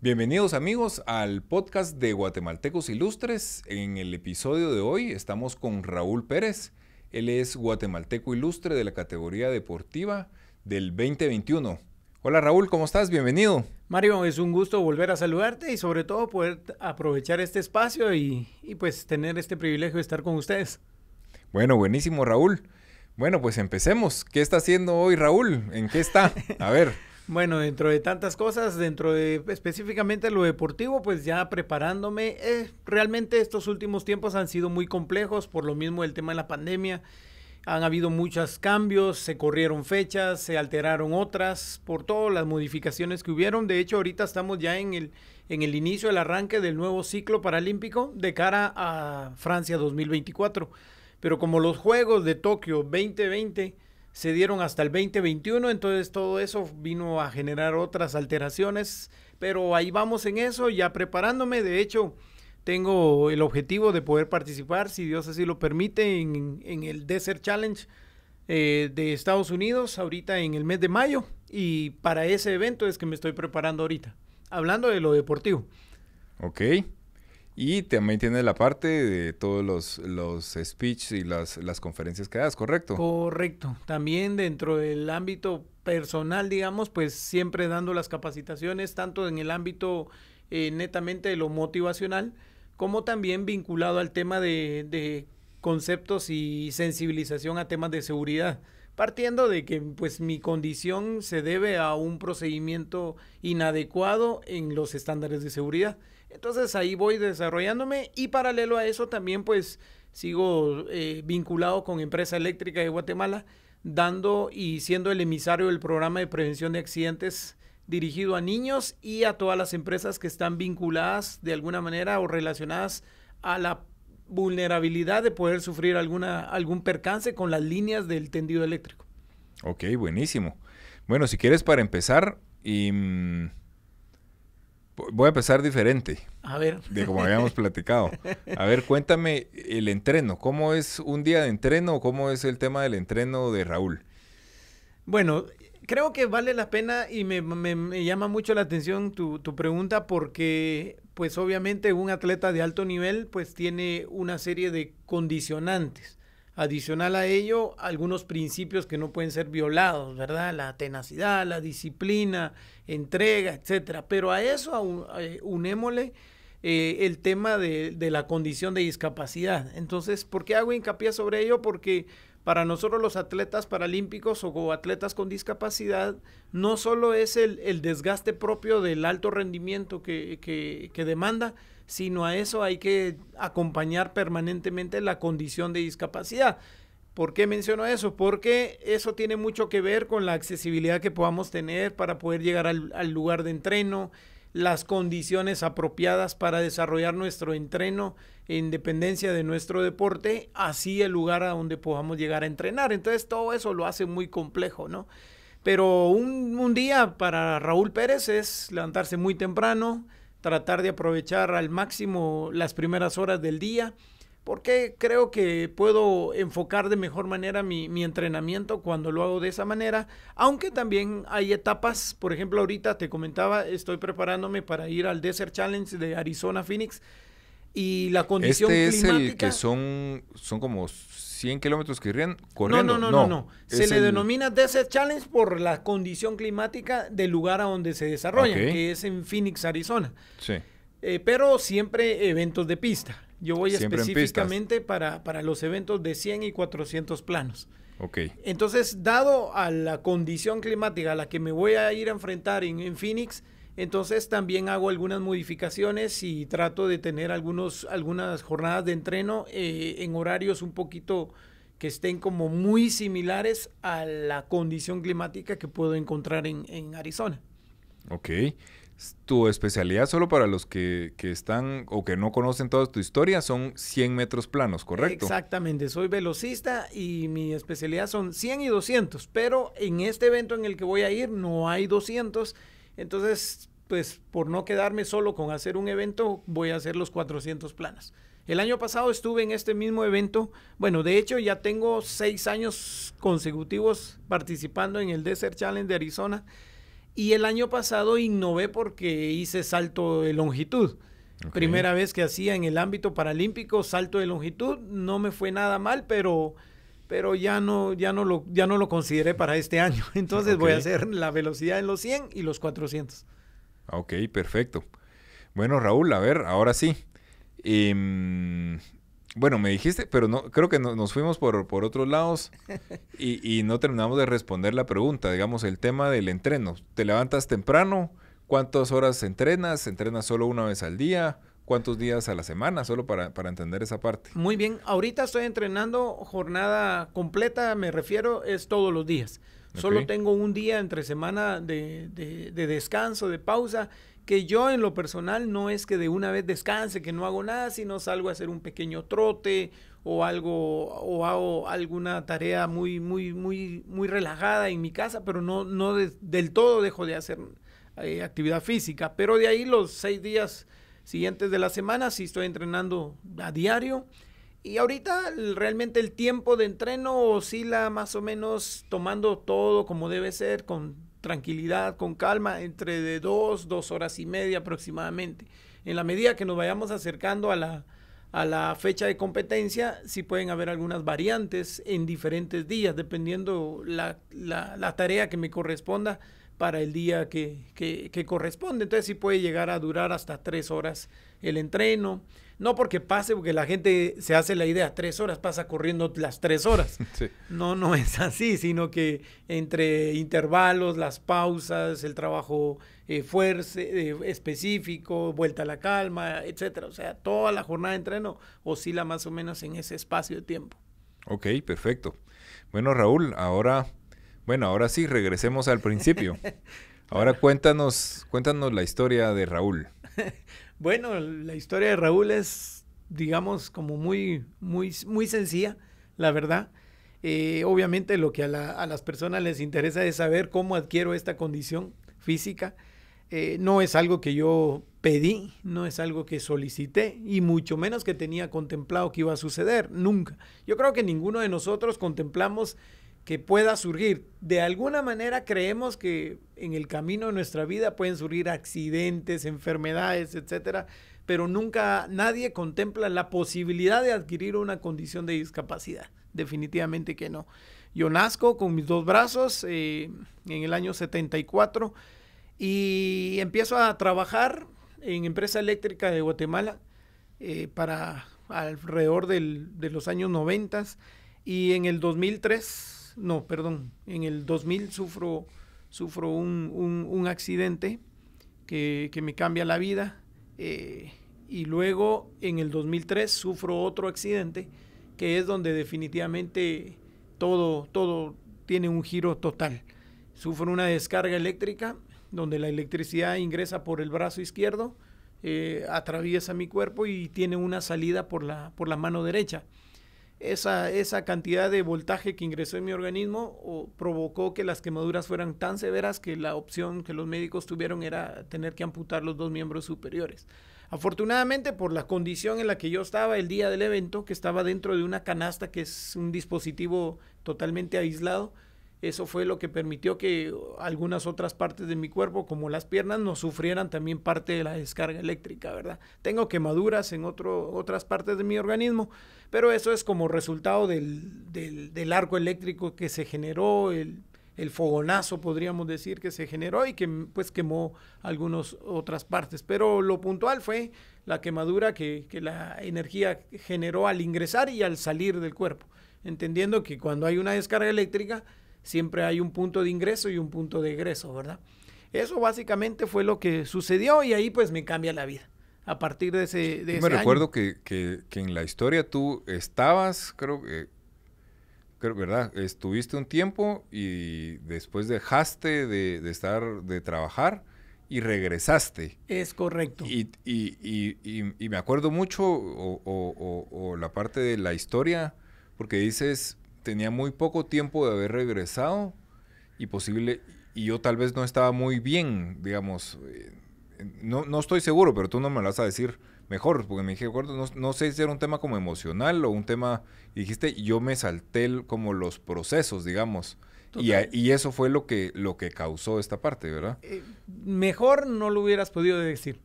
Bienvenidos amigos al podcast de Guatemaltecos Ilustres. En el episodio de hoy estamos con Raúl Pérez. Él es guatemalteco ilustre de la categoría deportiva del 2021. Hola Raúl, ¿cómo estás? Bienvenido. Mario, es un gusto volver a saludarte y sobre todo poder aprovechar este espacio y, pues tener este privilegio de estar con ustedes. Bueno, buenísimo Raúl. Bueno, pues empecemos. ¿Qué está haciendo hoy Raúl? ¿En qué está? A ver. Bueno, dentro de tantas cosas, dentro de específicamente lo deportivo, pues ya preparándome, eh, realmente estos últimos tiempos han sido muy complejos por lo mismo el tema de la pandemia. Han habido muchos cambios, se corrieron fechas, se alteraron otras, por todas las modificaciones que hubieron. De hecho, ahorita estamos ya en el, en el inicio, el arranque del nuevo ciclo paralímpico de cara a Francia 2024. Pero como los Juegos de Tokio 2020 se dieron hasta el 2021, entonces todo eso vino a generar otras alteraciones, pero ahí vamos en eso, ya preparándome, de hecho tengo el objetivo de poder participar, si Dios así lo permite, en, en el Desert Challenge eh, de Estados Unidos, ahorita en el mes de mayo, y para ese evento es que me estoy preparando ahorita, hablando de lo deportivo. Ok. Y también tiene la parte de todos los, los speech y las, conferencias que das, ¿correcto? Correcto. También dentro del ámbito personal, digamos, pues siempre dando las capacitaciones, tanto en el ámbito eh, netamente de lo motivacional, como también vinculado al tema de, de conceptos y sensibilización a temas de seguridad partiendo de que pues mi condición se debe a un procedimiento inadecuado en los estándares de seguridad. Entonces ahí voy desarrollándome y paralelo a eso también pues sigo eh, vinculado con Empresa Eléctrica de Guatemala, dando y siendo el emisario del programa de prevención de accidentes dirigido a niños y a todas las empresas que están vinculadas de alguna manera o relacionadas a la vulnerabilidad de poder sufrir alguna, algún percance con las líneas del tendido eléctrico. Ok, buenísimo. Bueno, si quieres para empezar, y, mm, Voy a empezar diferente. A ver. De como habíamos platicado. A ver, cuéntame el entreno. ¿Cómo es un día de entreno? ¿Cómo es el tema del entreno de Raúl? Bueno, creo que vale la pena y me, llama mucho la atención tu, tu, pregunta porque, pues obviamente, un atleta de alto nivel, pues tiene una serie de condicionantes. Adicional a ello, algunos principios que no pueden ser violados, ¿verdad? La tenacidad, la disciplina, entrega, etcétera. Pero a eso eh, unémosle eh, el tema de, la condición de discapacidad. Entonces, ¿por qué hago hincapié sobre ello? Porque para nosotros los atletas paralímpicos o atletas con discapacidad, no solo es el, desgaste propio del alto rendimiento que demanda, sino a eso hay que acompañar permanentemente la condición de discapacidad. ¿Por qué menciono eso? Porque eso tiene mucho que ver con la accesibilidad que podamos tener para poder llegar al, lugar de entreno, las condiciones apropiadas para desarrollar nuestro entreno en dependencia de nuestro deporte, así el lugar a donde podamos llegar a entrenar. Entonces todo eso lo hace muy complejo, ¿no? Pero un, un día para Raúl Pérez es levantarse muy temprano, tratar de aprovechar al máximo las primeras horas del día, porque creo que puedo enfocar de mejor manera mi, entrenamiento cuando lo hago de esa manera, aunque también hay etapas, por ejemplo ahorita te comentaba, estoy preparándome para ir al Desert Challenge de Arizona Phoenix, y la condición este es el que son, son como 100 kilómetros que irían corriendo. No, no, no, no. Se le denomina Desert Challenge por la condición climática del lugar a donde se desarrolla, que es en Phoenix, Arizona. Sí. Eh, pero siempre eventos de pista. Yo voy específicamente para, los eventos de 100 y 400 planos. Ok. Entonces, dado a la condición climática a la que me voy a ir a enfrentar en Phoenix, entonces también hago algunas modificaciones y trato de tener algunos, algunas jornadas de entreno eh, en horarios un poquito que estén como muy similares a la condición climática que puedo encontrar en, Arizona. Ok. Tu especialidad, solo para los que, que, están o que no conocen toda tu historia, son 100 metros planos, ¿correcto? Exactamente, soy velocista y mi especialidad son 100 y 200, pero en este evento en el que voy a ir no hay 200, entonces pues por no quedarme solo con hacer un evento, voy a hacer los 400 planas. El año pasado estuve en este mismo evento. Bueno, de hecho ya tengo seis años consecutivos participando en el Desert Challenge de Arizona. Y el año pasado innové porque hice salto de longitud. Primera vez que hacía en el ámbito paralímpico salto de longitud. No me fue nada mal, pero, pero ya, no, ya, no lo, ya no lo consideré para este año. Entonces voy a hacer la velocidad en los 100 y los 400. Ah, ok, perfecto. Bueno, Raúl, a ver, ahora sí. Em, bueno, me dijiste, pero no, creo que nos fuimos por, por otros lados y, no terminamos de responder la pregunta, digamos, el tema del entreno. ¿Te levantas temprano? ¿Cuántas horas entrenas? ¿Entrenas solo una vez al día? ¿Cuántos días a la semana? Solo para, para entender esa parte. Muy bien, ahorita estoy entrenando jornada completa, me refiero, es todos los días. Solo tengo un día entre semana de, descanso, de pausa, que yo en lo personal no es que de una vez descanse, que no hago nada, sino salgo a hacer un pequeño trote o algo, o hago alguna tarea muy, muy, muy, muy relajada en mi casa, pero no, no del todo dejo de hacer eh, actividad física. Pero de ahí los seis días siguientes de la semana sí estoy entrenando a diario y ahorita realmente el tiempo de entreno oscila más o menos tomando todo como debe ser, con tranquilidad, con calma, entre de dos, dos horas y media aproximadamente. En la medida que nos vayamos acercando a la, fecha de competencia, sí pueden haber algunas variantes en diferentes días, dependiendo la, tarea que me corresponda para el día que, que corresponde. Entonces sí puede llegar a durar hasta tres horas el entreno. No porque pase, porque la gente se hace la idea, tres horas pasa corriendo las tres horas. No, no es así, sino que entre intervalos, las pausas, el trabajo eh, eh, específico, vuelta a la calma, etcétera. O sea, toda la jornada de entreno oscila más o menos en ese espacio de tiempo. Ok, perfecto. Bueno, Raúl, ahora, bueno, ahora sí, regresemos al principio. Ahora cuéntanos, cuéntanos la historia de Raúl. Bueno, la historia de Raúl es, digamos, como muy, muy, muy sencilla, la verdad. Eh, obviamente lo que a, las personas les interesa es saber cómo adquiero esta condición física. Eh, no es algo que yo pedí, no es algo que solicité y mucho menos que tenía contemplado que iba a suceder, nunca. Yo creo que ninguno de nosotros contemplamos que pueda surgir. De alguna manera creemos que en el camino de nuestra vida pueden surgir accidentes, enfermedades, etcétera, pero nunca nadie contempla la posibilidad de adquirir una condición de discapacidad. Definitivamente que no. Yo nazco con mis dos brazos eh, en el año 74 y empiezo a trabajar en Empresa Eléctrica de Guatemala eh, para alrededor de los años 90 y en el 2003 no, perdón, en el 2000 sufro, sufro un, accidente que, me cambia la vida. Eh, y luego en el 2003 sufro otro accidente que es donde definitivamente todo, todo tiene un giro total. Sufro una descarga eléctrica donde la electricidad ingresa por el brazo izquierdo, eh, atraviesa mi cuerpo y tiene una salida por la mano derecha esa, cantidad de voltaje que ingresó en mi organismo provocó que las quemaduras fueran tan severas que la opción que los médicos tuvieron era tener que amputar los dos miembros superiores. Afortunadamente, por la condición en la que yo estaba el día del evento, que estaba dentro de una canasta, que es un dispositivo totalmente aislado, eso fue lo que permitió que algunas otras partes de mi cuerpo, como las piernas, no sufrieran también parte de la descarga eléctrica, ¿verdad? Tengo quemaduras en otras partes de mi organismo, pero eso es como resultado del, arco eléctrico que se generó, el, fogonazo, podríamos decir, que se generó y que pues quemó algunas otras partes. Pero lo puntual fue la quemadura que, la energía generó al ingresar y al salir del cuerpo, entendiendo que cuando hay una descarga eléctrica, siempre hay un punto de ingreso y un punto de egreso, ¿verdad? Eso básicamente fue lo que sucedió y ahí pues me cambia la vida a partir de ese... De Yo me recuerdo que, en la historia tú estabas, creo que... ¿verdad? Estuviste un tiempo y después dejaste de, estar, de trabajar y regresaste. Es correcto. Y, me acuerdo mucho o, la parte de la historia, porque dices, tenía muy poco tiempo de haber regresado y posible, y yo tal vez no estaba muy bien, digamos, eh, no, estoy seguro, pero tú no me lo vas a decir mejor, porque me dije, no, sé si era un tema como emocional o un tema, dijiste, yo me salté como los procesos, digamos. Y, y, eso fue lo que, lo que causó esta parte, ¿verdad? Eh, mejor no lo hubieras podido decir.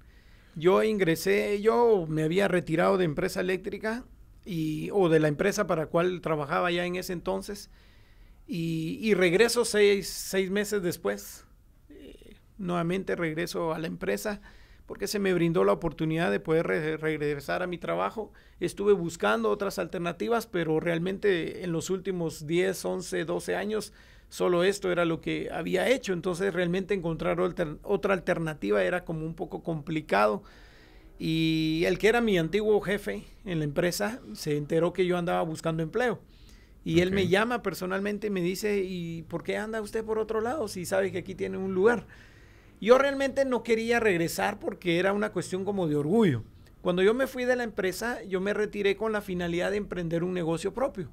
Yo ingresé, yo me había retirado de empresa eléctrica o de la empresa para la cual trabajaba ya en ese entonces. Y, regreso seis, meses después. Eh, nuevamente regreso a la empresa porque se me brindó la oportunidad de poder regresar a mi trabajo. Estuve buscando otras alternativas, pero realmente en los últimos 10, 11, 12 años solo esto era lo que había hecho. Entonces realmente encontrar otra alternativa era como un poco complicado y el que era mi antiguo jefe en la empresa se enteró que yo andaba buscando empleo. Y él me llama personalmente y me dice, ¿y por qué anda usted por otro lado si sabe que aquí tiene un lugar? Yo realmente no quería regresar porque era una cuestión como de orgullo. Cuando yo me fui de la empresa, yo me retiré con la finalidad de emprender un negocio propio.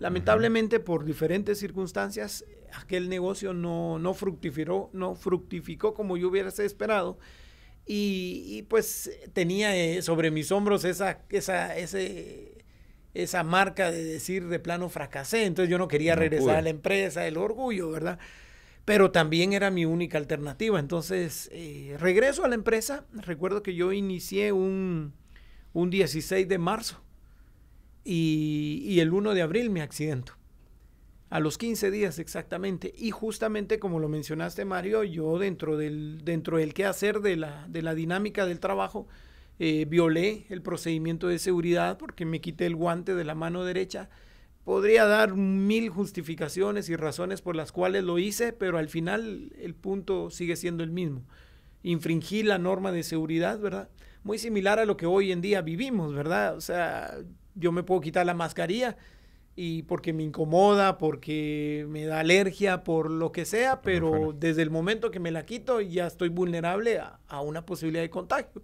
Lamentablemente, por diferentes circunstancias, aquel negocio no, no, fructificó, no fructificó como yo hubiese esperado. Y, pues tenía eh, sobre mis hombros esa, esa, ese, esa marca de decir de plano fracasé, entonces yo no quería regresar a la empresa, el orgullo, ¿verdad? Pero también era mi única alternativa. Entonces, eh, regreso a la empresa. Recuerdo que yo inicié un, 16 de marzo y, el 1 de abril mi accidento a los 15 días exactamente. Y justamente como lo mencionaste, Mario, yo dentro del, dentro del hacer de la, de la dinámica del trabajo, eh, violé el procedimiento de seguridad porque me quité el guante de la mano derecha. Podría dar mil justificaciones y razones por las cuales lo hice, pero al final el punto sigue siendo el mismo. Infringí la norma de seguridad, ¿verdad? Muy similar a lo que hoy en día vivimos, ¿verdad? O sea, yo me puedo quitar la mascarilla, y porque me incomoda, porque me da alergia, por lo que sea, pero desde el momento que me la quito ya estoy vulnerable a, una posibilidad de contagio.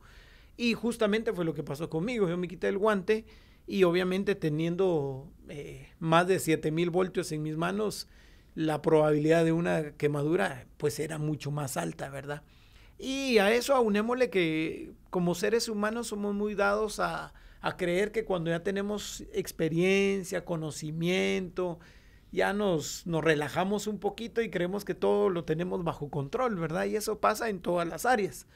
Y justamente fue lo que pasó conmigo. Yo me quité el guante y obviamente teniendo eh, más de 7000 voltios en mis manos, la probabilidad de una quemadura pues era mucho más alta, ¿verdad? Y a eso aunémosle que como seres humanos somos muy dados a, a creer que cuando ya tenemos experiencia, conocimiento, ya nos, nos relajamos un poquito y creemos que todo lo tenemos bajo control, ¿verdad? Y eso pasa en todas las áreas,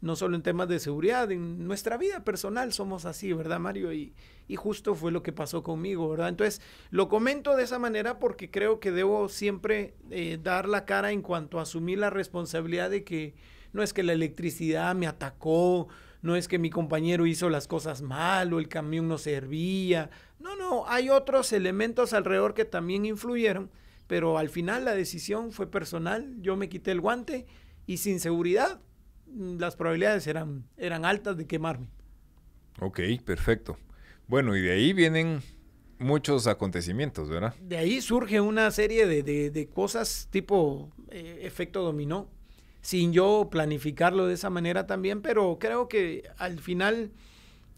no solo en temas de seguridad, en nuestra vida personal somos así, ¿verdad, Mario? Y, y justo fue lo que pasó conmigo, ¿verdad? Entonces, lo comento de esa manera porque creo que debo siempre eh, dar la cara en cuanto a asumir la responsabilidad de que no es que la electricidad me atacó no es que mi compañero hizo las cosas mal o el camión no servía. No, no, hay otros elementos alrededor que también influyeron, pero al final la decisión fue personal, yo me quité el guante y sin seguridad mm, las probabilidades eran, eran altas de quemarme. Ok, perfecto. Bueno, y de ahí vienen muchos acontecimientos, ¿verdad? De ahí surge una serie de, cosas tipo eh, efecto dominó sin yo planificarlo de esa manera también, pero creo que al final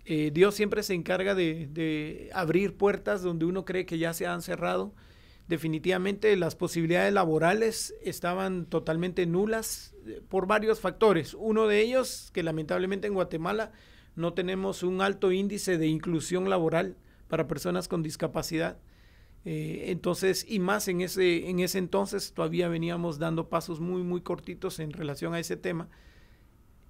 eh, Dios siempre se encarga de, de, abrir puertas donde uno cree que ya se han cerrado. Definitivamente las posibilidades laborales estaban totalmente nulas eh, por varios factores. Uno de ellos, que lamentablemente en Guatemala no tenemos un alto índice de inclusión laboral para personas con discapacidad. Eh, entonces, y más en ese, entonces todavía veníamos dando pasos muy, muy cortitos en relación a ese tema.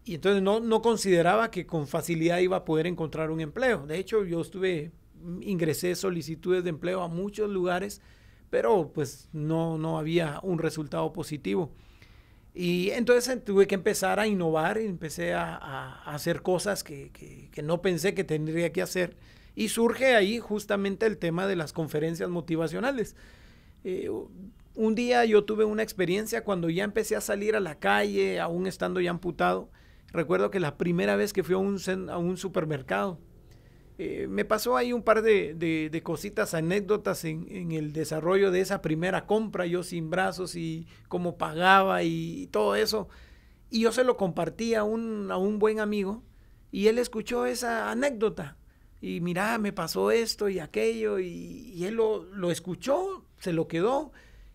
Y entonces no, no consideraba que con facilidad iba a poder encontrar un empleo. De hecho, yo estuve, ingresé solicitudes de empleo a muchos lugares, pero pues no, no había un resultado positivo. Y entonces eh, tuve que empezar a innovar, y empecé a, hacer cosas que, no pensé que tendría que hacer y surge ahí justamente el tema de las conferencias motivacionales. Eh, un día yo tuve una experiencia cuando ya empecé a salir a la calle, aún estando ya amputado. Recuerdo que la primera vez que fui a un, a un supermercado, eh, me pasó ahí un par de, de, cositas, anécdotas en, el desarrollo de esa primera compra, yo sin brazos y cómo pagaba y, todo eso. Y yo se lo compartí a un buen amigo y él escuchó esa anécdota y mira, me pasó esto y aquello, y, él lo, escuchó, se lo quedó.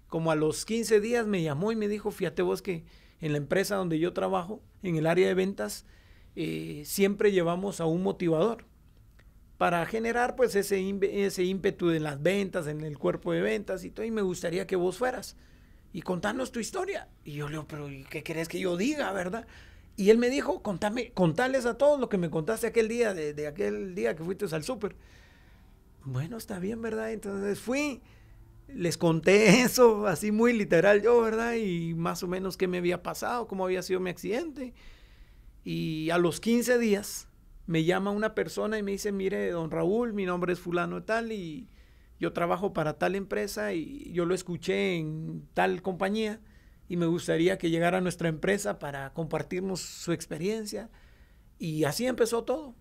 Como a los 15 días me llamó y me dijo, fíjate vos que en la empresa donde yo trabajo, en el área de ventas, eh, siempre llevamos a un motivador para generar pues ese, ese ímpetu en las ventas, en el cuerpo de ventas y todo, y me gustaría que vos fueras y contarnos tu historia. Y yo le digo, pero ¿qué querés que yo diga, verdad? Y él me dijo, contame, contales a todos lo que me contaste aquel día, de, de aquel día que fuiste al súper. Bueno, está bien, ¿verdad? Entonces fui, les conté eso, así muy literal yo, ¿verdad? Y más o menos qué me había pasado, cómo había sido mi accidente. Y a los 15 días me llama una persona y me dice, mire, don Raúl, mi nombre es fulano tal y yo trabajo para tal empresa y yo lo escuché en tal compañía y me gustaría que llegara a nuestra empresa para compartirnos su experiencia. Y así empezó todo.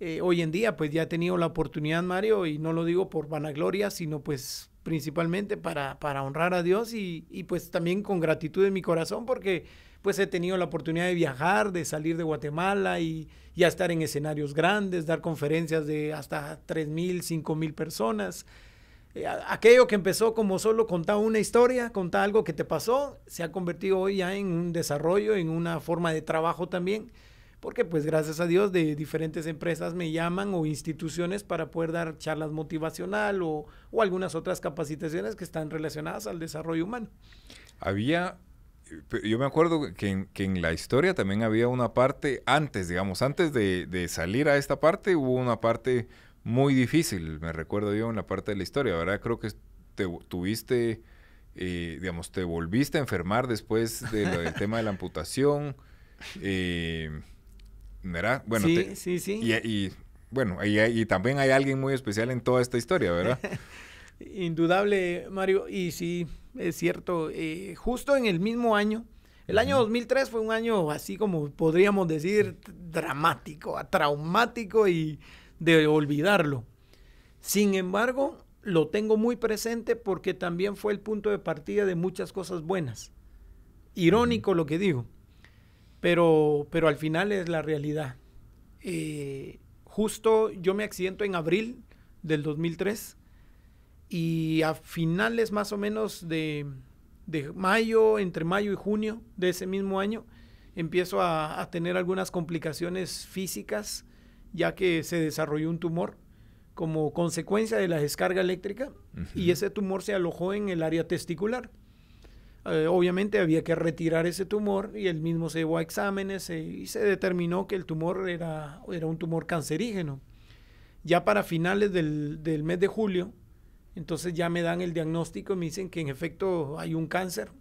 Eh, hoy en día, pues ya he tenido la oportunidad, Mario, y no lo digo por vanagloria, sino pues principalmente para, para honrar a Dios y, y, pues también con gratitud en mi corazón, porque pues he tenido la oportunidad de viajar, de salir de Guatemala y ya estar en escenarios grandes, dar conferencias de hasta 3.000, 5.000 personas. Eh, aquello que empezó como solo contar una historia, contar algo que te pasó, se ha convertido hoy ya en un desarrollo, en una forma de trabajo también, porque pues gracias a Dios de diferentes empresas me llaman o instituciones para poder dar charlas motivacional o, algunas otras capacitaciones que están relacionadas al desarrollo humano. Había eh, yo me acuerdo que en, la historia también había una parte antes, digamos, antes de, de, salir a esta parte, hubo una parte muy difícil, me recuerdo yo en la parte de la historia, ¿verdad? Creo que te, tuviste, eh, digamos, te volviste a enfermar después del tema de la amputación. Eh, ¿Verdad? Bueno, sí, sí, sí. Y, bueno, y, también hay alguien muy especial en toda esta historia, ¿verdad? Indudable, Mario, y sí, es cierto, eh, justo en el mismo año, el año 2003 fue un año así como podríamos decir dramático, traumático y de olvidarlo. Sin embargo, lo tengo muy presente porque también fue el punto de partida de muchas cosas buenas. Irónico lo que digo, pero, pero al final es la realidad. Eh, justo yo me accidento en abril del 2003 y a finales más o menos de, mayo, entre mayo y junio de ese mismo año, empiezo a, a tener algunas complicaciones físicas ya que se desarrolló un tumor como consecuencia de la descarga eléctrica y ese tumor se alojó en el área testicular. Eh, obviamente había que retirar ese tumor y él mismo se llevó a exámenes eh, y se determinó que el tumor era, era un tumor cancerígeno. Ya para finales del, mes de julio, entonces ya me dan el diagnóstico y me dicen que en efecto hay un cáncer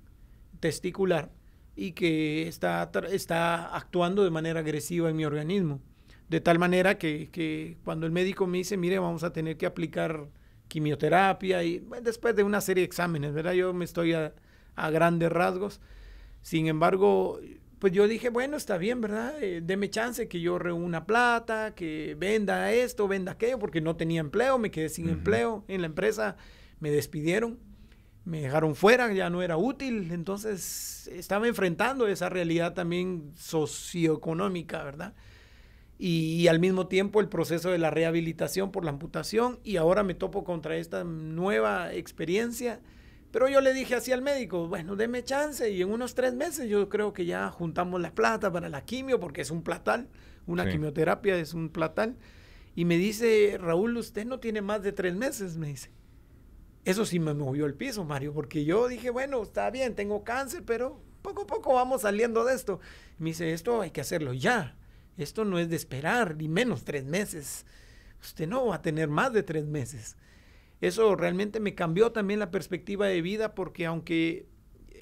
testicular y que está, está actuando de manera agresiva en mi organismo de tal manera que, cuando el médico me dice, mire, vamos a tener que aplicar quimioterapia y después de una serie de exámenes, ¿verdad? Yo me estoy a, grandes rasgos. Sin embargo, pues yo dije, bueno, está bien, ¿verdad? Eh, deme chance que yo reúna plata, que venda esto, venda aquello, porque no tenía empleo, me quedé sin empleo en la empresa, me despidieron, me dejaron fuera, ya no era útil, entonces estaba enfrentando esa realidad también socioeconómica, ¿verdad? y, al mismo tiempo el proceso de la rehabilitación por la amputación y ahora me topo contra esta nueva experiencia. Pero yo le dije así al médico, bueno, deme chance y en unos tres meses yo creo que ya juntamos la plata para la quimio porque es un platal, una quimioterapia es un platal. Y me dice, Raúl, usted no tiene más de tres meses, me dice. Eso sí me movió el piso, Mario, porque yo dije, bueno, está bien, tengo cáncer, pero poco a poco vamos saliendo de esto. me dice, esto hay que hacerlo ya. Esto no es de esperar, ni menos tres meses. Usted no va a tener más de tres meses. Eso realmente me cambió también la perspectiva de vida porque aunque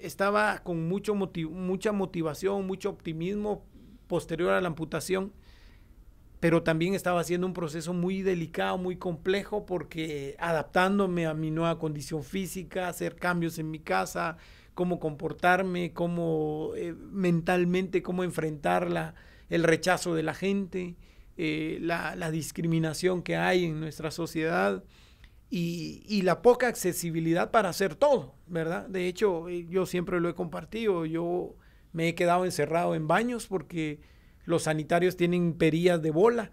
estaba con mucho mucha motivación, mucho optimismo posterior a la amputación, pero también estaba haciendo un proceso muy delicado, muy complejo, porque adaptándome a mi nueva condición física, hacer cambios en mi casa, cómo comportarme, cómo eh, mentalmente, cómo enfrentarla el rechazo de la gente, eh, la, discriminación que hay en nuestra sociedad y, la poca accesibilidad para hacer todo, ¿verdad? De hecho, eh, yo siempre lo he compartido, yo me he quedado encerrado en baños porque los sanitarios tienen perillas de bola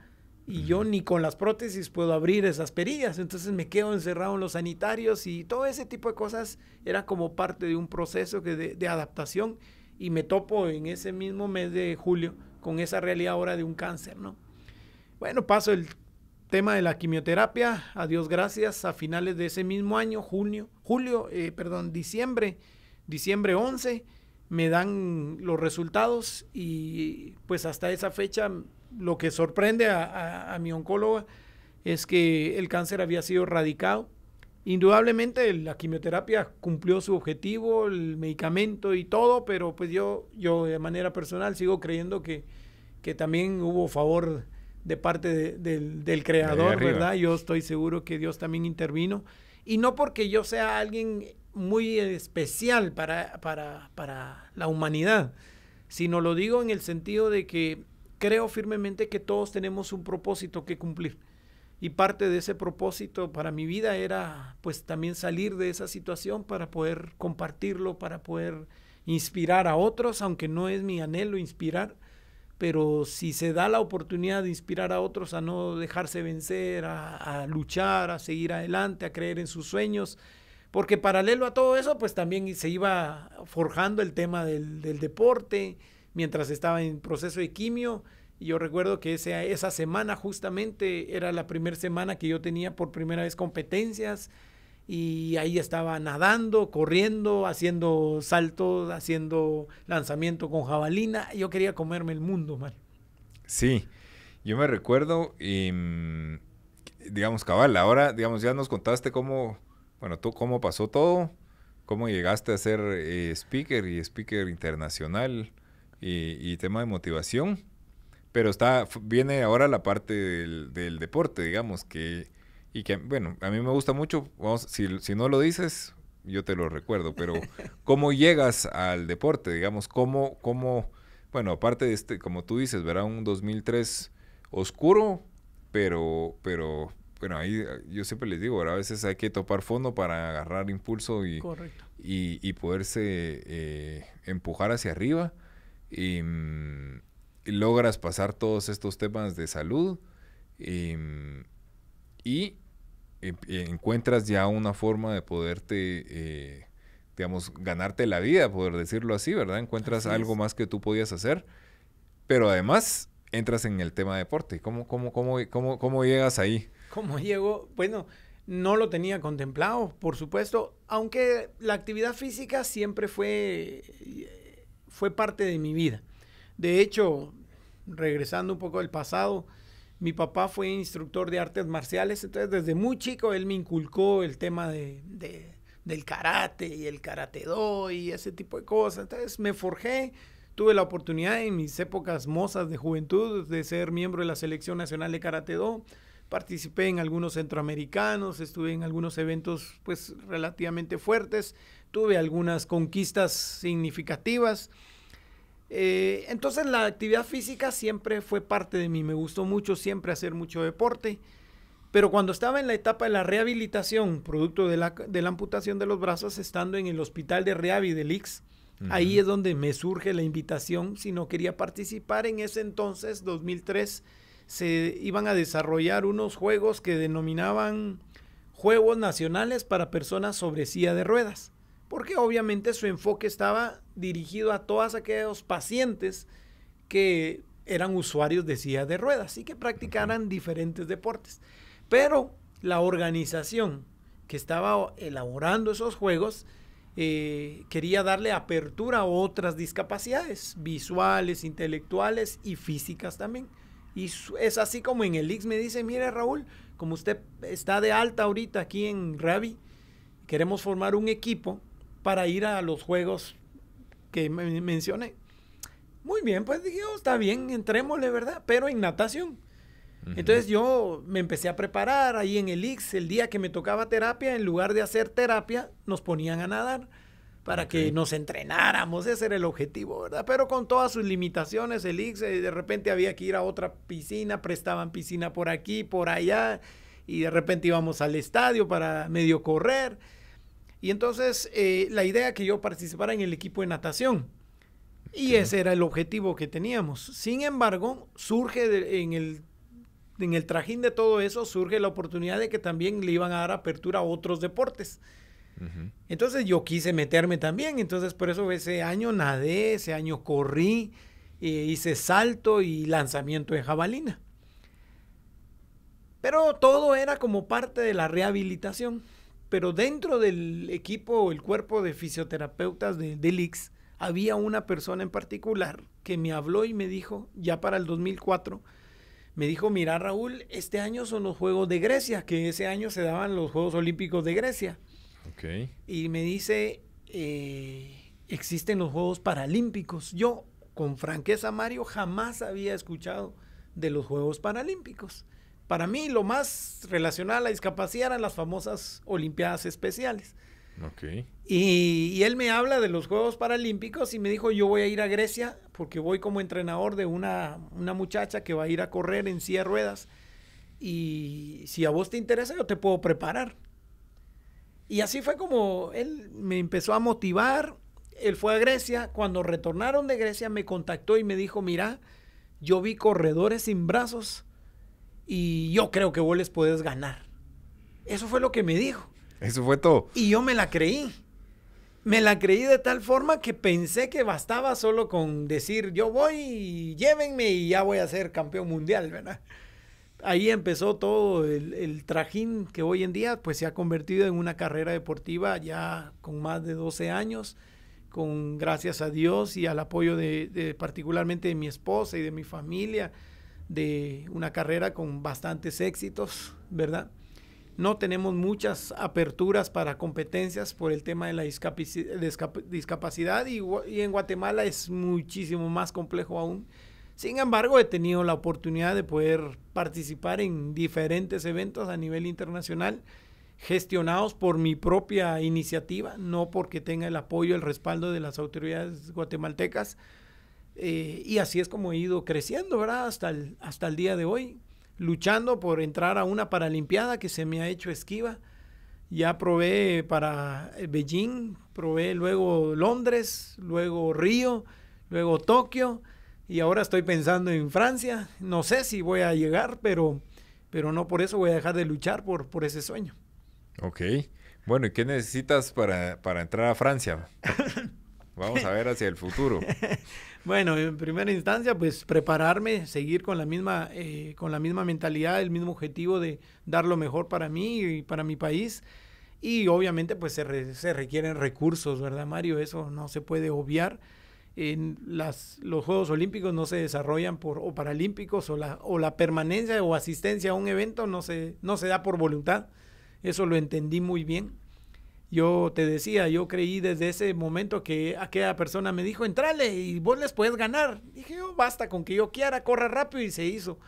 y yo ni con las prótesis puedo abrir esas perillas, entonces me quedo encerrado en los sanitarios y todo ese tipo de cosas era como parte de un proceso de, de, adaptación y me topo en ese mismo mes de julio con esa realidad ahora de un cáncer, ¿no? Bueno, paso el tema de la quimioterapia, a Dios gracias, a finales de ese mismo año, junio, julio, eh, perdón, diciembre, diciembre 11, me dan los resultados y pues hasta esa fecha lo que sorprende a, mi oncóloga es que el cáncer había sido radicado Indudablemente la quimioterapia cumplió su objetivo, el medicamento y todo, pero pues yo, yo de manera personal sigo creyendo que, que también hubo favor de parte del creador, ¿verdad? Yo estoy seguro que Dios también intervino. Y no porque yo sea alguien muy especial para, para, para la humanidad, sino lo digo en el sentido de que creo firmemente que todos tenemos un propósito que cumplir y parte de ese propósito para mi vida era pues también salir de esa situación para poder compartirlo, para poder inspirar a otros, aunque no es mi anhelo inspirar, pero si se da la oportunidad de inspirar a otros a no dejarse vencer, a, luchar, a seguir adelante, a creer en sus sueños, porque paralelo a todo eso, pues también se iba forjando el tema del, del deporte, mientras estaba en proceso de quimio, y yo recuerdo que esa semana justamente era la primera semana que yo tenía por primera vez competencias y ahí estaba nadando, corriendo, haciendo saltos, haciendo lanzamiento con jabalina. Yo quería comerme el mundo, mal Sí, yo me recuerdo, em, digamos, cabal, ahora, digamos, ya nos contaste cómo, bueno, tú cómo pasó todo, cómo llegaste a ser eh, speaker y speaker internacional y, y tema de motivación. Pero está, viene ahora la parte del, deporte, digamos, que, y que, bueno, a mí me gusta mucho, vamos, si, no lo dices, yo te lo recuerdo, pero ¿cómo llegas al deporte? Digamos, ¿cómo, cómo bueno, aparte de este, como tú dices, verá un 2003 oscuro, pero, pero, bueno, ahí yo siempre les digo, a veces hay que topar fondo para agarrar impulso y, y, poderse eh, empujar hacia arriba. Y, mm, logras pasar todos estos temas de salud em, y em, encuentras ya una forma de poderte, eh, digamos, ganarte la vida, poder decirlo así, ¿verdad? Encuentras algo más que tú podías hacer, pero además entras en el tema deporte. ¿Cómo, cómo, cómo, cómo, llegas ahí? ¿Cómo llego? Bueno, no lo tenía contemplado, por supuesto, aunque la actividad física siempre fue, fue parte de mi vida. De hecho, regresando un poco del pasado, mi papá fue instructor de artes marciales, entonces desde muy chico él me inculcó el tema de, del karate y el karate do y ese tipo de cosas. Entonces me forjé, tuve la oportunidad en mis épocas mozas de juventud de ser miembro de la selección nacional de karate do. Participé en algunos centroamericanos, estuve en algunos eventos pues relativamente fuertes, tuve algunas conquistas significativas. Eh, entonces la actividad física siempre fue parte de mí, me gustó mucho siempre hacer mucho deporte, pero cuando estaba en la etapa de la rehabilitación, producto de la, amputación de los brazos, estando en el hospital de Reavidelix, ahí es donde me surge la invitación, si no quería participar en ese entonces, 2003, se iban a desarrollar unos juegos que denominaban Juegos Nacionales para Personas sobre Silla de Ruedas porque obviamente su enfoque estaba dirigido a todos aquellos pacientes que eran usuarios de silla de ruedas y que practicaran diferentes deportes. Pero la organización que estaba elaborando esos juegos eh, quería darle apertura a otras discapacidades visuales, intelectuales y físicas también. Y es así como en el IX me dice, mire Raúl, como usted está de alta ahorita aquí en Ravi, queremos formar un equipo para ir a los juegos que mencioné. Muy bien, pues dije, oh, está bien, entrémosle, ¿verdad? Pero en natación. Entonces yo me empecé a preparar ahí en el Ix, el día que me tocaba terapia, en lugar de hacer terapia, nos ponían a nadar para que nos entrenáramos, ese era el objetivo, ¿verdad? Pero con todas sus limitaciones, el Ix, eh, de repente había que ir a otra piscina, prestaban piscina por aquí, por allá, y de repente íbamos al estadio para medio correr. Y entonces eh, la idea que yo participara en el equipo de natación. Y ese era el objetivo que teníamos. Sin embargo, surge en, el, trajín de todo eso, surge la oportunidad de que también le iban a dar apertura a otros deportes. Entonces yo quise meterme también, entonces por eso ese año nadé, ese año corrí, eh, hice salto y lanzamiento de jabalina. Pero todo era como parte de la rehabilitación pero dentro del equipo, el cuerpo de fisioterapeutas de, Lix, había una persona en particular que me habló y me dijo, ya para el 2004, me dijo, mira Raúl, este año son los Juegos de Grecia, que ese año se daban los Juegos Olímpicos de Grecia. Y me dice, eh, existen los Juegos Paralímpicos. Yo, con franqueza, Mario, jamás había escuchado de los Juegos Paralímpicos. Para mí lo más relacionado a la discapacidad eran las famosas Olimpiadas Especiales. Okay. Y, él me habla de los Juegos Paralímpicos y me dijo, yo voy a ir a Grecia porque voy como entrenador de una, una muchacha que va a ir a correr en silla de ruedas. Y si a vos te interesa, yo te puedo preparar. Y así fue como él me empezó a motivar. Él fue a Grecia. Cuando retornaron de Grecia, me contactó y me dijo, mira, yo vi corredores sin brazos y yo creo que vos les puedes ganar. Eso fue lo que me dijo. Eso fue todo. Y yo me la creí. Me la creí de tal forma que pensé que bastaba solo con decir yo voy llévenme y ya voy a ser campeón mundial, ¿verdad? Ahí empezó todo el, trajín que hoy en día pues se ha convertido en una carrera deportiva ya con más de 12 años, con gracias a Dios y al apoyo de particularmente de mi esposa y de mi familia, de una carrera con bastantes éxitos, ¿verdad? No tenemos muchas aperturas para competencias por el tema de la discapacidad y, en Guatemala es muchísimo más complejo aún. Sin embargo, he tenido la oportunidad de poder participar en diferentes eventos a nivel internacional gestionados por mi propia iniciativa, no porque tenga el apoyo, el respaldo de las autoridades guatemaltecas, eh, y así es como he ido creciendo, ¿verdad? Hasta el, hasta el día de hoy, luchando por entrar a una Paralimpiada que se me ha hecho esquiva. Ya probé para eh, Beijing, probé luego Londres, luego Río, luego Tokio y ahora estoy pensando en Francia. No sé si voy a llegar, pero, pero no por eso voy a dejar de luchar por, por ese sueño. Ok. Bueno, ¿y qué necesitas para entrar a Francia? Vamos a ver hacia el futuro. bueno, en primera instancia, pues prepararme, seguir con la misma, eh, con la misma mentalidad, el mismo objetivo de dar lo mejor para mí y para mi país. Y obviamente, pues se, requieren recursos, ¿verdad, Mario? Eso no se puede obviar. En las, los Juegos Olímpicos no se desarrollan por o paralímpicos o la, o la permanencia o asistencia a un evento no se, no se da por voluntad. Eso lo entendí muy bien yo te decía, yo creí desde ese momento que aquella persona me dijo, entrale y vos les puedes ganar. Dije, oh, basta con que yo quiera, corra rápido y se hizo.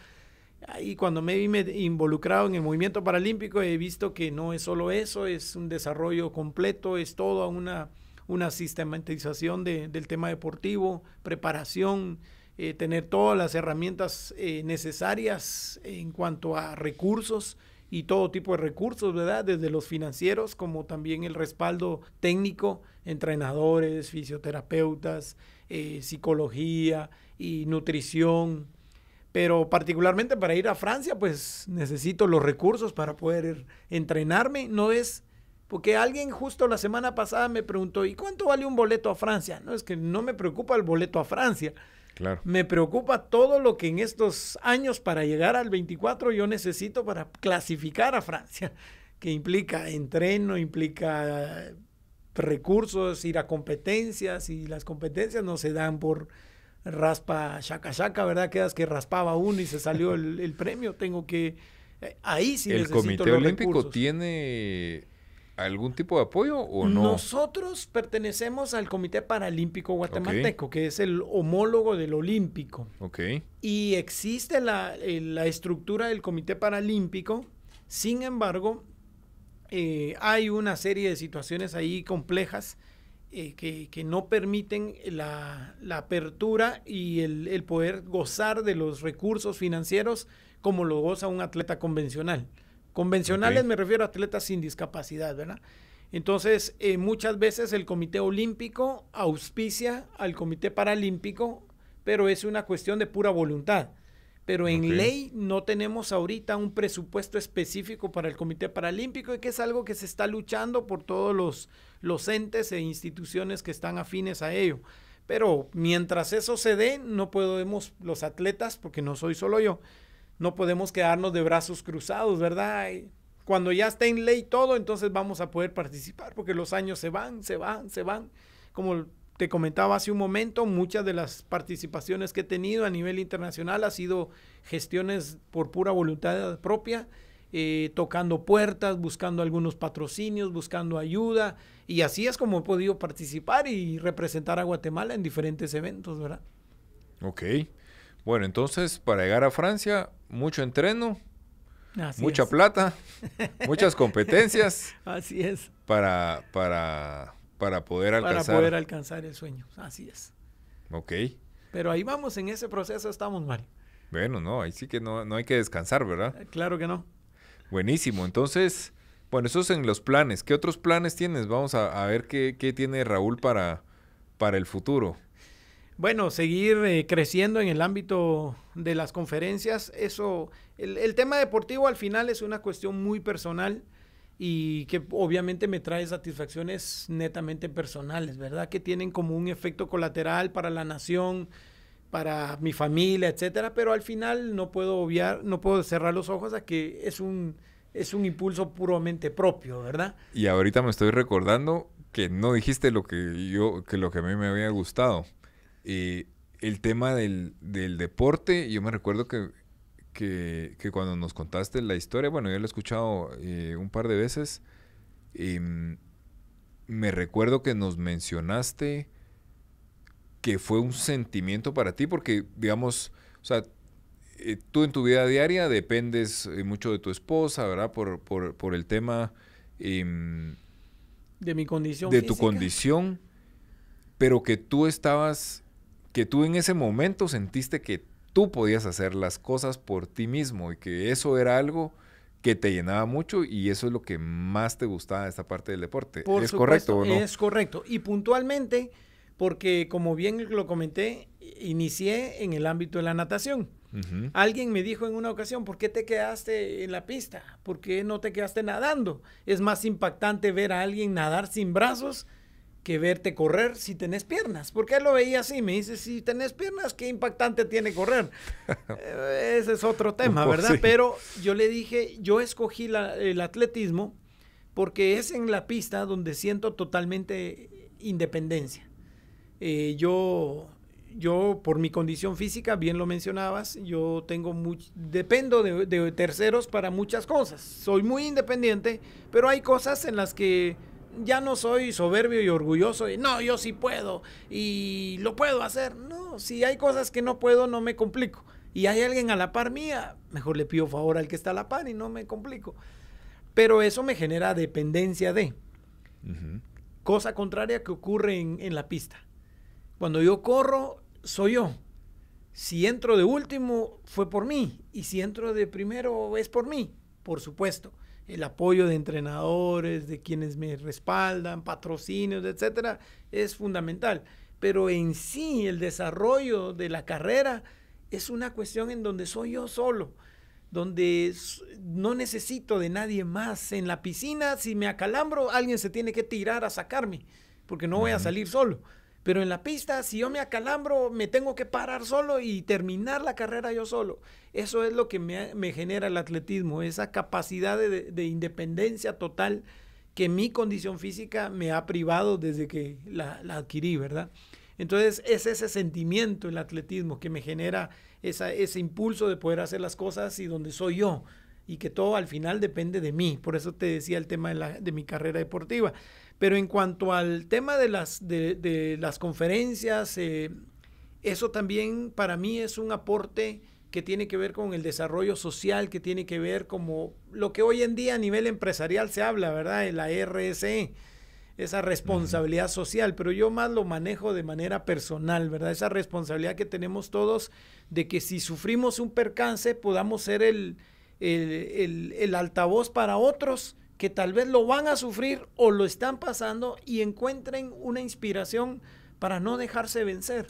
Y cuando me vi involucrado en el movimiento paralímpico, he visto que no es solo eso, es un desarrollo completo, es toda una, una sistematización del tema deportivo, preparación, eh, tener todas las herramientas eh, necesarias en cuanto a recursos y todo tipo de recursos, ¿verdad? Desde los financieros como también el respaldo técnico, entrenadores, fisioterapeutas, eh, psicología y nutrición. Pero particularmente para ir a Francia, pues necesito los recursos para poder entrenarme. No es porque alguien justo la semana pasada me preguntó, ¿y cuánto vale un boleto a Francia? No, es que no me preocupa el boleto a Francia me preocupa todo lo que en estos años para llegar al 24 yo necesito para clasificar a Francia, que implica entreno, implica eh, recursos, ir a competencias y las competencias no se dan por raspa chaca chaca, ¿verdad? Quedas que raspaba uno y se salió el, premio, tengo que... Eh, ahí sí el Comité Olímpico tiene algún tipo de apoyo o no? Nosotros pertenecemos al Comité Paralímpico Guatemalteco, que es el homólogo del Olímpico. Ok. Y existe la, eh, la estructura del Comité Paralímpico, sin embargo, eh, hay una serie de situaciones ahí complejas eh, que, no permiten la, apertura y el, poder gozar de los recursos financieros como lo goza un atleta convencional. Convencionales me refiero a atletas sin discapacidad, ¿verdad? Entonces, eh, muchas veces el Comité Olímpico auspicia al Comité Paralímpico, pero es una cuestión de pura voluntad. Pero en ley no tenemos ahorita un presupuesto específico para el Comité Paralímpico y que es algo que se está luchando por todos los, los entes e instituciones que están afines a ello. Pero mientras eso se dé, no podemos los atletas, porque no soy solo yo, no podemos quedarnos de brazos cruzados, ¿verdad? cuando ya está en ley todo, entonces vamos a poder participar, porque los años se van, se van, se van. Como te comentaba hace un momento, muchas de las participaciones que he tenido a nivel internacional ha sido gestiones por pura voluntad propia, eh, tocando puertas, buscando algunos patrocinios, buscando ayuda, y así es como he podido participar y representar a Guatemala en diferentes eventos, ¿verdad? Ok. Bueno, entonces para llegar a Francia, mucho entreno, mucha plata, muchas competencias. Así es. Para, para, para poder alcanzar. Para poder alcanzar el sueño. Así es. Ok. Pero ahí vamos, en ese proceso estamos, Mario. Bueno, no, ahí sí que no, no hay que descansar, ¿verdad? Eh, claro que no. Buenísimo. Entonces, bueno, eso es en los planes. ¿Qué otros planes tienes? Vamos a, ver qué, qué, tiene Raúl para, para el futuro. Bueno, seguir eh, creciendo en el ámbito de las conferencias, eso, el, el, tema deportivo al final es una cuestión muy personal y que obviamente me trae satisfacciones netamente personales, ¿verdad? Que tienen como un efecto colateral para la nación, para mi familia, etcétera, pero al final no puedo obviar, no puedo cerrar los ojos a que es un, es un impulso puramente propio, ¿verdad? Y ahorita me estoy recordando que no dijiste lo que yo, que lo que a mí me había gustado el tema del, del, deporte, yo me recuerdo que, que, cuando nos contaste la historia, bueno, yo lo he escuchado eh, un par de veces, em, me recuerdo que nos mencionaste que fue un sentimiento para ti, porque, digamos, o sea, eh, tú en tu vida diaria dependes eh, mucho de tu esposa, ¿verdad? Por, por, el tema... Em, de mi condición. De tu condición, pero que tú estabas que tú en ese momento sentiste que tú podías hacer las cosas por ti mismo y que eso era algo que te llenaba mucho y eso es lo que más te gustaba de esta parte del deporte. ¿Es correcto o no? Es correcto. Y puntualmente, porque como bien lo comenté, inicié en el ámbito de la natación. Alguien me dijo en una ocasión, ¿por qué te quedaste en la pista? ¿Por qué no te quedaste nadando? Es más impactante ver a alguien nadar sin brazos que verte correr si tenés piernas. Porque él lo veía así, me dice, si tenés piernas, qué impactante tiene correr. Eh, ese es otro tema, ¿verdad? Pero yo le dije, yo escogí el atletismo porque es en la pista donde siento totalmente independencia. Eh, yo, yo, por mi condición física, bien lo mencionabas, yo tengo mucho dependo de terceros para muchas cosas. Soy muy independiente, pero hay cosas en las que ya no soy soberbio y orgulloso y no, yo sí puedo y lo puedo hacer. No, si hay cosas que no puedo, no me complico. Y hay alguien a la par mía, mejor le pido favor al que está a la par y no me complico. Pero eso me genera dependencia de. Cosa contraria que ocurre en, en la pista. Cuando yo corro, soy yo. Si entro de último, fue por mí. Y si entro de primero, es por mí, por supuesto el apoyo de entrenadores, de quienes me respaldan, patrocinios, etcétera, es fundamental. Pero en sí, el desarrollo de la carrera es una cuestión en donde soy yo solo, donde no necesito de nadie más. En la piscina, si me acalambro, alguien se tiene que tirar a sacarme, porque no voy a salir solo. Pero en la pista, si yo me acalambro, me tengo que parar solo y terminar la carrera yo solo. Eso es lo que me, genera el atletismo, esa capacidad de, independencia total que mi condición física me ha privado desde que la, adquirí, ¿verdad? Entonces es ese sentimiento el atletismo que me genera ese impulso de poder hacer las cosas y donde soy yo y que todo al final depende de mí. Por eso te decía el tema de mi carrera deportiva. Pero en cuanto al tema de las, de, las conferencias, eh, eso también para mí es un aporte que tiene que ver con el desarrollo social, que tiene que ver como lo que hoy en día a nivel empresarial se habla, ¿verdad? La RSE, esa responsabilidad social, pero yo más lo manejo de manera personal, ¿verdad? Esa responsabilidad que tenemos todos de que si sufrimos un percance podamos ser el altavoz para otros que tal vez lo van a sufrir o lo están pasando y encuentren una inspiración para no dejarse vencer.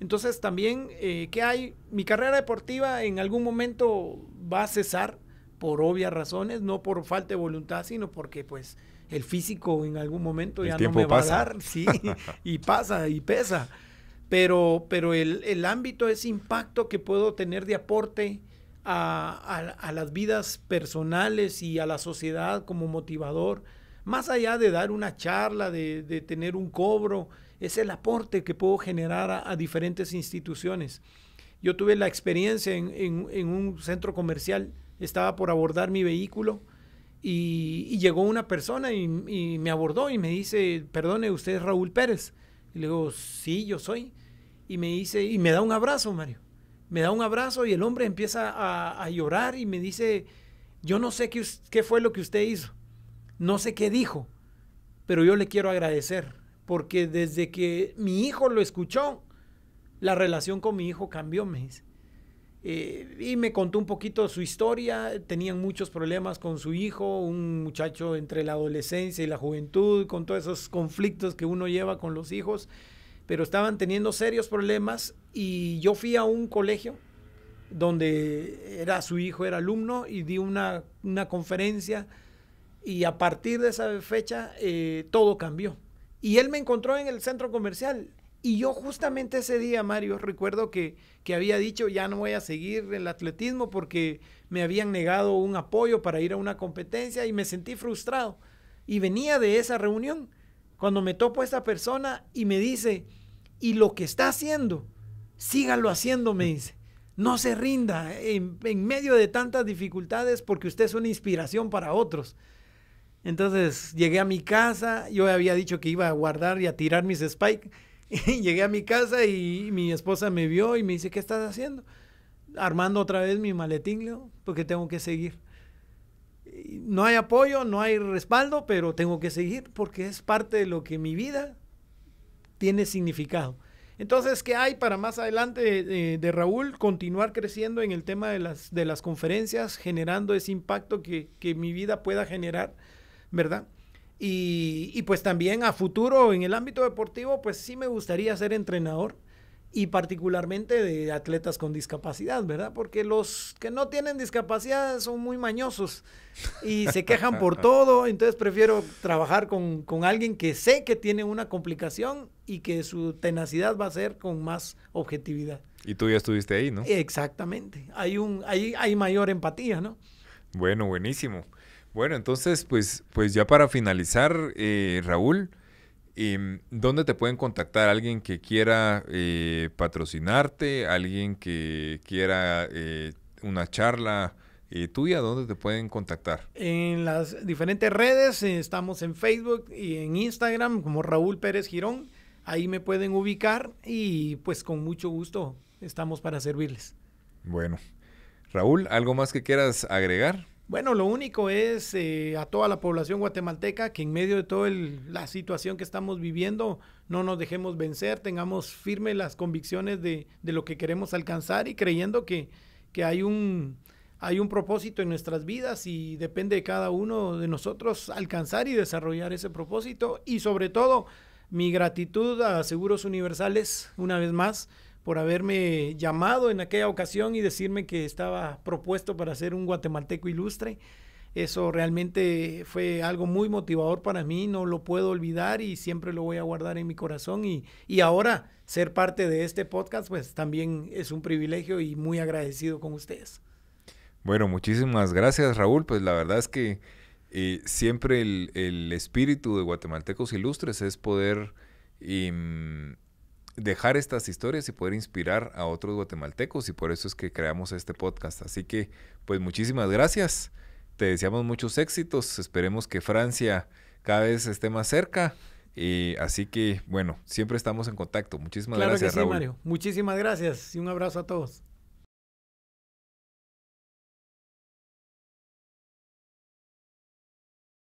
Entonces también, eh, ¿qué hay? Mi carrera deportiva en algún momento va a cesar por obvias razones, no por falta de voluntad, sino porque pues el físico en algún momento ya no me va a dar, sí, y pasa y pesa. Pero, pero el, el, ámbito, es impacto que puedo tener de aporte a, las vidas personales y a la sociedad como motivador, más allá de dar una charla, de, tener un cobro, es el aporte que puedo generar a, diferentes instituciones. Yo tuve la experiencia en, un centro comercial, estaba por abordar mi vehículo y, llegó una persona y, me abordó y me dice, perdone, usted es Raúl Pérez. Y le digo, sí, yo soy. Y me dice, y me da un abrazo, Mario me da un abrazo y el hombre empieza a, llorar y me dice, yo no sé qué, fue lo que usted hizo, no sé qué dijo, pero yo le quiero agradecer, porque desde que mi hijo lo escuchó, la relación con mi hijo cambió, me dice. Eh, y me contó un poquito su historia, tenían muchos problemas con su hijo, un muchacho entre la adolescencia y la juventud, con todos esos conflictos que uno lleva con los hijos pero estaban teniendo serios problemas y yo fui a un colegio donde era su hijo, era alumno, y di una, una conferencia y a partir de esa fecha eh, todo cambió. Y él me encontró en el centro comercial y yo justamente ese día, Mario, recuerdo que, que había dicho ya no voy a seguir el atletismo porque me habían negado un apoyo para ir a una competencia y me sentí frustrado. Y venía de esa reunión cuando me topo a esta persona y me dice, y lo que está haciendo, sígalo haciendo, me dice. No se rinda en, medio de tantas dificultades porque usted es una inspiración para otros. Entonces llegué a mi casa, yo había dicho que iba a guardar y a tirar mis spikes. llegué a mi casa y mi esposa me vio y me dice, ¿qué estás haciendo? Armando otra vez mi maletín, Leo, porque tengo que seguir. No hay apoyo, no hay respaldo, pero tengo que seguir porque es parte de lo que mi vida tiene significado. Entonces, ¿qué hay para más adelante eh, de Raúl? Continuar creciendo en el tema de las, de las conferencias, generando ese impacto que, que mi vida pueda generar, ¿verdad? Y, y, pues también a futuro en el ámbito deportivo, pues sí me gustaría ser entrenador y particularmente de atletas con discapacidad, ¿verdad? Porque los que no tienen discapacidad son muy mañosos y se quejan por todo, entonces prefiero trabajar con, con, alguien que sé que tiene una complicación y que su tenacidad va a ser con más objetividad. Y tú ya estuviste ahí, ¿no? Exactamente, hay, un, hay, hay mayor empatía, ¿no? Bueno, buenísimo. Bueno, entonces, pues, pues ya para finalizar, eh, Raúl, Em, ¿Dónde te pueden contactar? ¿Alguien que quiera eh, patrocinarte? ¿Alguien que quiera eh, una charla eh, tuya? ¿Dónde te pueden contactar? En las diferentes redes, estamos en Facebook y en Instagram como Raúl Pérez Girón. Ahí me pueden ubicar y pues con mucho gusto estamos para servirles. Bueno. Raúl, ¿algo más que quieras agregar? Bueno, lo único es eh, a toda la población guatemalteca que en medio de toda la situación que estamos viviendo no nos dejemos vencer, tengamos firmes las convicciones de, lo que queremos alcanzar y creyendo que, hay, un, hay un propósito en nuestras vidas y depende de cada uno de nosotros alcanzar y desarrollar ese propósito y sobre todo mi gratitud a Seguros Universales una vez más por haberme llamado en aquella ocasión y decirme que estaba propuesto para ser un guatemalteco ilustre. Eso realmente fue algo muy motivador para mí, no lo puedo olvidar y siempre lo voy a guardar en mi corazón. Y, ahora ser parte de este podcast, pues también es un privilegio y muy agradecido con ustedes. Bueno, muchísimas gracias Raúl, pues la verdad es que eh, siempre el, espíritu de guatemaltecos ilustres es poder... Em, dejar estas historias y poder inspirar a otros guatemaltecos y por eso es que creamos este podcast. Así que, pues muchísimas gracias. Te deseamos muchos éxitos. Esperemos que Francia cada vez esté más cerca. Y así que, bueno, siempre estamos en contacto. Muchísimas gracias, Mario. Muchísimas gracias y un abrazo a todos.